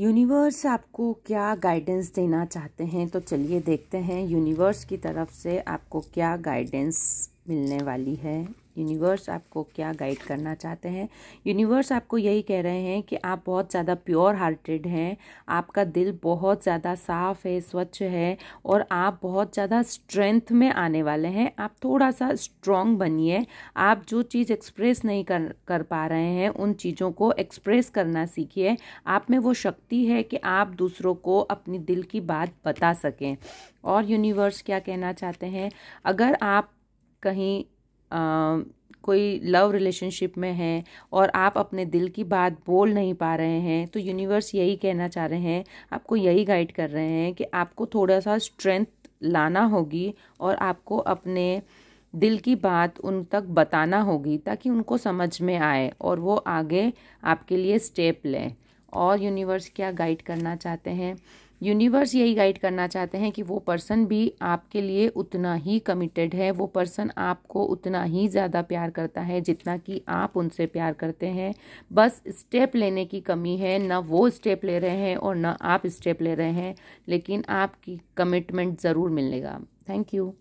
universe आपको क्या guidance देना चाहते हैं तो चलिए देखते हैं यूनिवर्स की तरफ से आपको क्या गाइडेंस मिलने वाली है यूनिवर्स आपको क्या गाइड करना चाहते हैं यूनिवर्स आपको यही कह रहे हैं कि आप बहुत ज़्यादा प्योर हार्टेड हैं आपका दिल बहुत ज़्यादा साफ है स्वच्छ है और आप बहुत ज़्यादा स्ट्रेंथ में आने वाले हैं आप थोड़ा सा स्ट्रॉन्ग बनिए आप जो चीज़ एक्सप्रेस नहीं कर कर पा रहे हैं उन चीज़ों को एक्सप्रेस करना सीखिए आप में वो शक्ति है कि आप दूसरों को अपनी दिल की बात बता सकें और यूनिवर्स क्या कहना चाहते हैं अगर आप कहीं आ, कोई लव रिलेशनशिप में हैं और आप अपने दिल की बात बोल नहीं पा रहे हैं तो यूनिवर्स यही कहना चाह रहे हैं आपको यही गाइड कर रहे हैं कि आपको थोड़ा सा स्ट्रेंथ लाना होगी और आपको अपने दिल की बात उन तक बताना होगी ताकि उनको समझ में आए और वो आगे आपके लिए स्टेप लें और यूनिवर्स क्या गाइड करना चाहते हैं यूनिवर्स यही गाइड करना चाहते हैं कि वो पर्सन भी आपके लिए उतना ही कमिटेड है वो पर्सन आपको उतना ही ज़्यादा प्यार करता है जितना कि आप उनसे प्यार करते हैं बस स्टेप लेने की कमी है ना वो स्टेप ले रहे हैं और ना आप स्टेप ले रहे हैं लेकिन आपकी कमिटमेंट ज़रूर मिलेगा थैंक यू